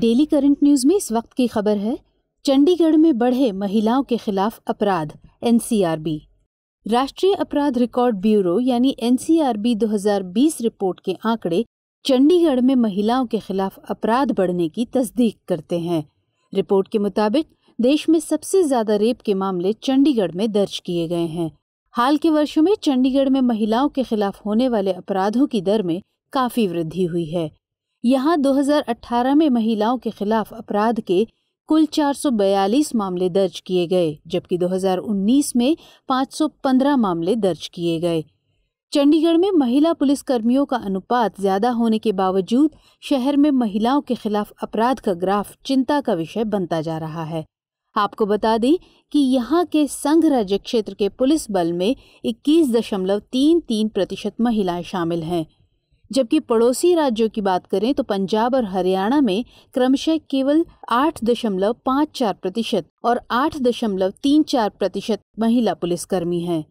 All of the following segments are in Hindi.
डेली करंट न्यूज़ में इस वक्त की खबर है चंडीगढ़ में बढ़े महिलाओं के खिलाफ अपराध एनसीआरबी राष्ट्रीय अपराध रिकॉर्ड ब्यूरो यानी एनसीआरबी 2020 रिपोर्ट के आंकड़े चंडीगढ़ में महिलाओं के खिलाफ अपराध बढ़ने की तस्दीक करते हैं रिपोर्ट के मुताबिक देश में सबसे ज्यादा रेप के मामले चंडीगढ़ में दर्ज किए गए हैं हाल के वर्षों में चंडीगढ़ में महिलाओं के खिलाफ होने वाले अपराधों की दर में काफी वृद्धि हुई है यहां 2018 में महिलाओं के खिलाफ अपराध के कुल 442 मामले दर्ज किए गए जबकि 2019 में 515 मामले दर्ज किए गए चंडीगढ़ में महिला पुलिसकर्मियों का अनुपात ज्यादा होने के बावजूद शहर में महिलाओं के खिलाफ अपराध का ग्राफ चिंता का विषय बनता जा रहा है आपको बता दें कि यहाँ के संघ राज्य क्षेत्र के पुलिस बल में तीन प्रतिशत महिलाएं शामिल हैं जबकि पड़ोसी राज्यों की बात करें तो पंजाब और हरियाणा में क्रमशः केवल आठ दशमलव पाँच चार प्रतिशत और आठ दशमलव तीन चार प्रतिशत महिला पुलिसकर्मी हैं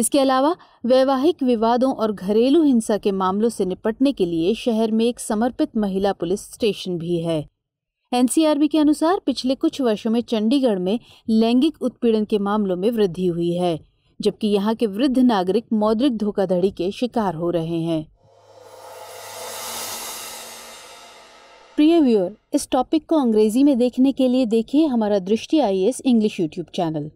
इसके अलावा वैवाहिक विवादों और घरेलू हिंसा के मामलों से निपटने के लिए शहर में एक समर्पित महिला पुलिस स्टेशन भी है एनसीआरबी के अनुसार पिछले कुछ वर्षों में चंडीगढ़ में लैंगिक उत्पीड़न के मामलों में वृद्धि हुई है जबकि यहाँ के वृद्ध नागरिक मौद्रिक धोखाधड़ी के शिकार हो रहे हैं प्रिय व्यूअर इस टॉपिक को अंग्रेजी में देखने के लिए देखिए हमारा दृष्टि आई इंग्लिश यूट्यूब चैनल